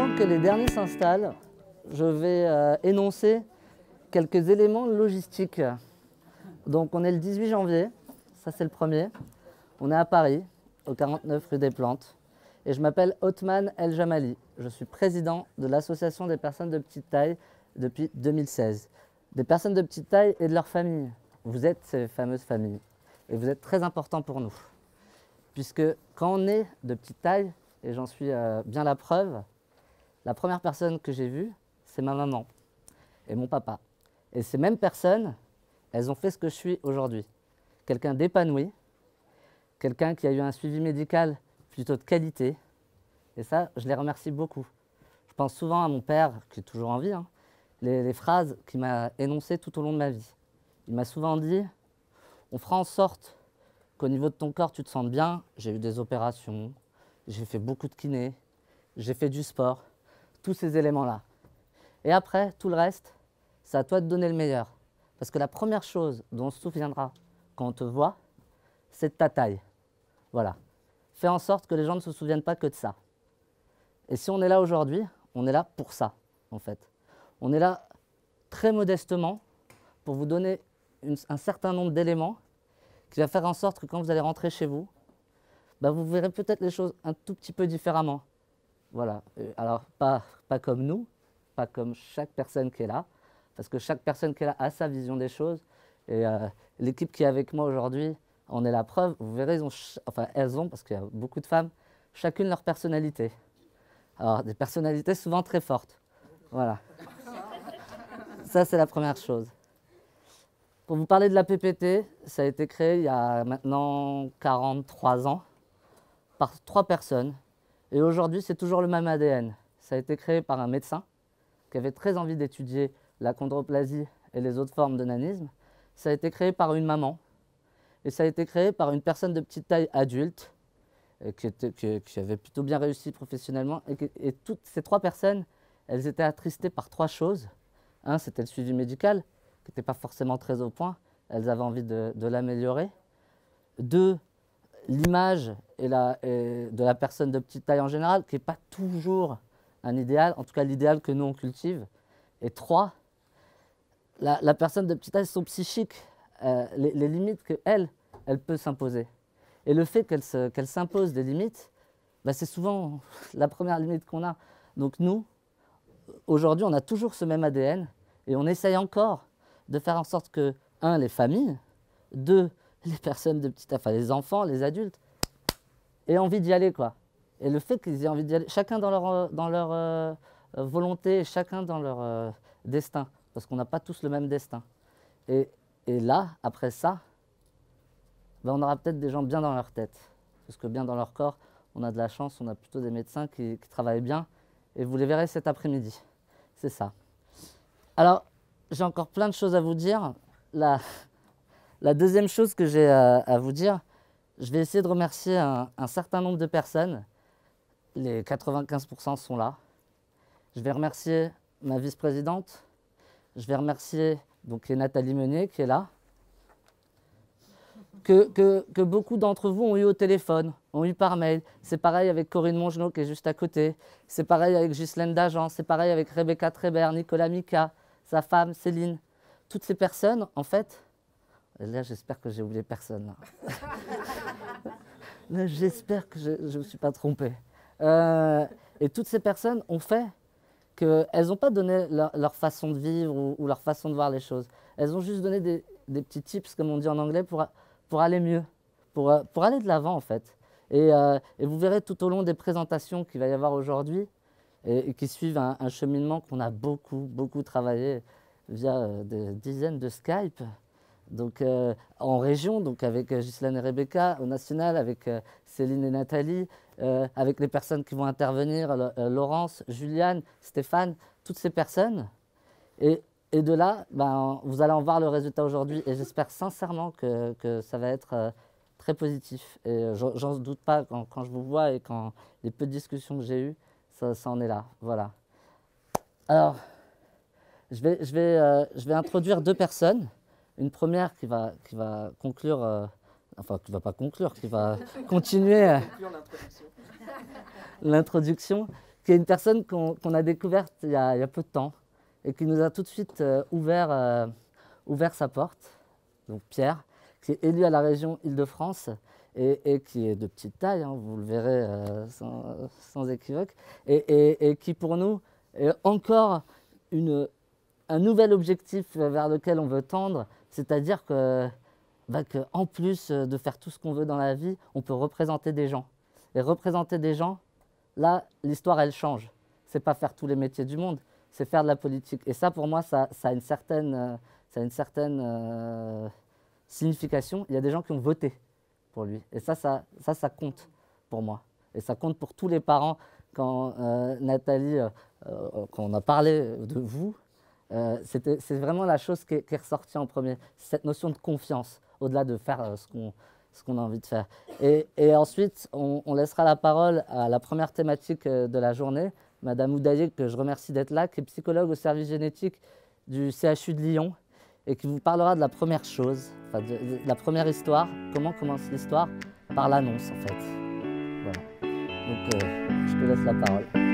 Avant que les derniers s'installent, je vais euh, énoncer quelques éléments logistiques. Donc on est le 18 janvier, ça c'est le premier. On est à Paris, au 49 rue des Plantes. Et je m'appelle Othman El Jamali. Je suis président de l'Association des personnes de petite taille depuis 2016. Des personnes de petite taille et de leur famille, Vous êtes ces fameuses familles. Et vous êtes très important pour nous. Puisque quand on est de petite taille, et j'en suis euh, bien la preuve, la première personne que j'ai vue, c'est ma maman et mon papa. Et ces mêmes personnes, elles ont fait ce que je suis aujourd'hui. Quelqu'un d'épanoui, quelqu'un qui a eu un suivi médical plutôt de qualité. Et ça, je les remercie beaucoup. Je pense souvent à mon père, qui est toujours en vie, hein, les, les phrases qu'il m'a énoncées tout au long de ma vie. Il m'a souvent dit, on fera en sorte qu'au niveau de ton corps, tu te sentes bien. J'ai eu des opérations, j'ai fait beaucoup de kiné, j'ai fait du sport tous ces éléments-là. Et après, tout le reste, c'est à toi de donner le meilleur. Parce que la première chose dont on se souviendra quand on te voit, c'est ta taille. Voilà. Fais en sorte que les gens ne se souviennent pas que de ça. Et si on est là aujourd'hui, on est là pour ça, en fait. On est là très modestement pour vous donner un certain nombre d'éléments qui va faire en sorte que quand vous allez rentrer chez vous, bah, vous verrez peut-être les choses un tout petit peu différemment. Voilà. Euh, alors, pas, comme nous, pas comme chaque personne qui est là, parce que chaque personne qui est là a sa vision des choses. Et euh, l'équipe qui est avec moi aujourd'hui, en est la preuve. Vous verrez, elles ont, parce qu'il y a beaucoup de femmes, chacune leur personnalité. Alors, des personnalités souvent très fortes. Voilà. Ça, c'est la première chose. Pour vous parler de la PPT, ça a été créé il y a maintenant 43 ans par trois personnes et aujourd'hui, c'est toujours le même ADN. Ça a été créé par un médecin qui avait très envie d'étudier la chondroplasie et les autres formes de nanisme. Ça a été créé par une maman. Et ça a été créé par une personne de petite taille adulte qui, avait plutôt bien réussi professionnellement. Et, toutes ces trois personnes, elles étaient attristées par trois choses. Un, c'était le suivi médical, qui n'était pas forcément très au point. Elles avaient envie de l'améliorer. Deux, l'image de la personne de petite taille en général, qui n'est pas toujours un idéal, en tout cas l'idéal que nous on cultive. Et trois, la, personne de petite taille, son psychique, euh, les, limites qu'elle, elle peut s'imposer. Et le fait qu'elle s'impose des limites, bah, c'est souvent la première limite qu'on a. Donc nous, aujourd'hui, on a toujours ce même ADN et on essaye encore de faire en sorte que, un, les familles, deux, les personnes de petite enfin les enfants, les adultes, aient envie d'y aller, quoi. Et le fait qu'ils aient envie d'y aller, chacun dans leur, euh, dans leur euh, volonté, chacun dans leur euh, destin, parce qu'on n'a pas tous le même destin. Et, là, après ça, ben, on aura peut-être des gens bien dans leur tête, parce que bien dans leur corps, on a de la chance, on a plutôt des médecins qui, travaillent bien, et vous les verrez cet après-midi. C'est ça. Alors, j'ai encore plein de choses à vous dire. La, la deuxième chose que j'ai euh, à, vous dire, je vais essayer de remercier un, certain nombre de personnes. Les 95% sont là. Je vais remercier ma vice-présidente. Je vais remercier donc, Nathalie Meunier qui est là. Que, beaucoup d'entre vous ont eu au téléphone, ont eu par mail. C'est pareil avec Corinne Mongenot qui est juste à côté. C'est pareil avec Ghislaine Dagen. C'est pareil avec Rebecca Trébert, Nicolas Mika, sa femme Céline. Toutes ces personnes, en fait, là, j'espère que j'ai oublié personne. j'espère que je ne me suis pas trompé. Euh, et toutes ces personnes ont fait qu'elles n'ont pas donné leur, façon de vivre ou, leur façon de voir les choses. Elles ont juste donné des, petits tips, comme on dit en anglais, pour, pour aller mieux, pour, euh, pour aller de l'avant en fait. Euh, et, vous verrez tout au long des présentations qu'il va y avoir aujourd'hui et, qui suivent un cheminement qu'on a beaucoup, beaucoup travaillé via des dizaines de Skype. Donc euh, en région, donc avec euh, Gislaine et Rebecca, au national, avec euh, Céline et Nathalie, avec les personnes qui vont intervenir, Laurence, Juliane, Stéphane, toutes ces personnes. Et, de là, ben, vous allez en voir le résultat aujourd'hui. Et j'espère sincèrement que, ça va être très positif. Et j'en doute pas quand, je vous vois et quand les peu de discussions que j'ai eues, ça, ça, en est là. Voilà. Alors, je vais, je vais, je vais introduire deux personnes une première qui va, qui va conclure, euh, enfin qui va pas conclure, qui va continuer euh, l'introduction, qui est une personne qu'on a découverte il y a, peu de temps et qui nous a tout de suite euh, ouvert, ouvert sa porte, donc Pierre, qui est élu à la région Île-de-France. Et, qui est de petite taille, hein, vous le verrez sans, équivoque, et, et qui pour nous est encore une, un nouvel objectif vers lequel on veut tendre c'est-à-dire qu'en bah, plus euh, de faire tout ce qu'on veut dans la vie, on peut représenter des gens. Et représenter des gens, là, l'histoire, elle change. C'est pas faire tous les métiers du monde, c'est faire de la politique. Et ça, pour moi, ça, a une certaine, euh, euh, signification. Il y a des gens qui ont voté pour lui. Et ça, ça, ça, compte pour moi. Et ça compte pour tous les parents. Quand Nathalie, quand on a parlé de vous, euh, c'est vraiment la chose qui est, ressortie en premier, cette notion de confiance, au-delà de faire euh, ce qu'on a envie de faire. Et, ensuite, on, laissera la parole à la première thématique euh, de la journée, Madame oudayek, que je remercie d'être là, qui est psychologue au service génétique du CHU de Lyon, et qui vous parlera de la première chose, de, la première histoire, comment commence l'histoire, par l'annonce en fait. Voilà. Donc je te laisse la parole.